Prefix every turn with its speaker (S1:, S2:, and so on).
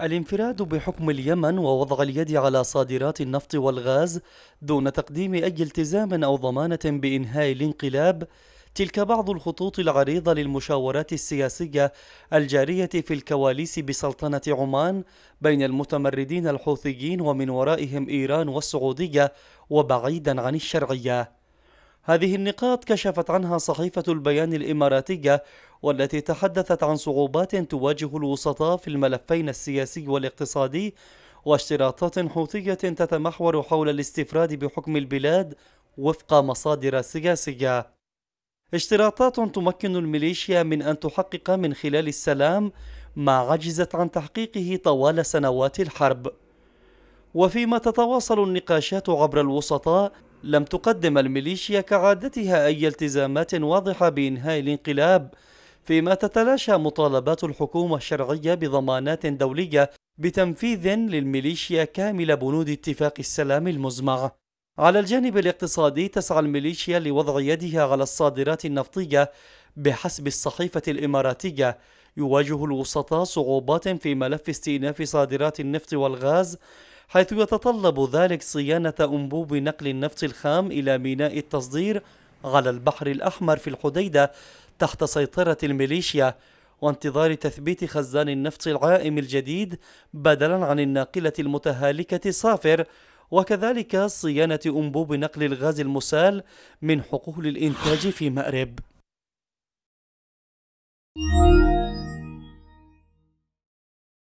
S1: الانفراد بحكم اليمن ووضع اليد على صادرات النفط والغاز دون تقديم أي التزام أو ضمانة بإنهاء الانقلاب تلك بعض الخطوط العريضة للمشاورات السياسية الجارية في الكواليس بسلطنة عمان بين المتمردين الحوثيين ومن ورائهم إيران والسعودية وبعيدا عن الشرعية هذه النقاط كشفت عنها صحيفة البيان الإماراتية والتي تحدثت عن صعوبات تواجه الوسطاء في الملفين السياسي والاقتصادي واشتراطات حوثية تتمحور حول الاستفراد بحكم البلاد وفق مصادر سياسية. اشتراطات تمكن الميليشيا من أن تحقق من خلال السلام ما عجزت عن تحقيقه طوال سنوات الحرب. وفيما تتواصل النقاشات عبر الوسطاء لم تقدم الميليشيا كعادتها أي التزامات واضحة بإنهاء الانقلاب فيما تتلاشى مطالبات الحكومة الشرعية بضمانات دولية بتنفيذ للميليشيا كامل بنود اتفاق السلام المزمع على الجانب الاقتصادي تسعى الميليشيا لوضع يدها على الصادرات النفطية بحسب الصحيفة الإماراتية يواجه الوسطاء صعوبات في ملف استئناف صادرات النفط والغاز حيث يتطلب ذلك صيانة أنبوب نقل النفط الخام إلى ميناء التصدير على البحر الأحمر في الحديدة تحت سيطرة الميليشيا وانتظار تثبيت خزان النفط العائم الجديد بدلا عن الناقلة المتهالكة صافر وكذلك صيانة أنبوب نقل الغاز المسال من حقول الإنتاج في مأرب.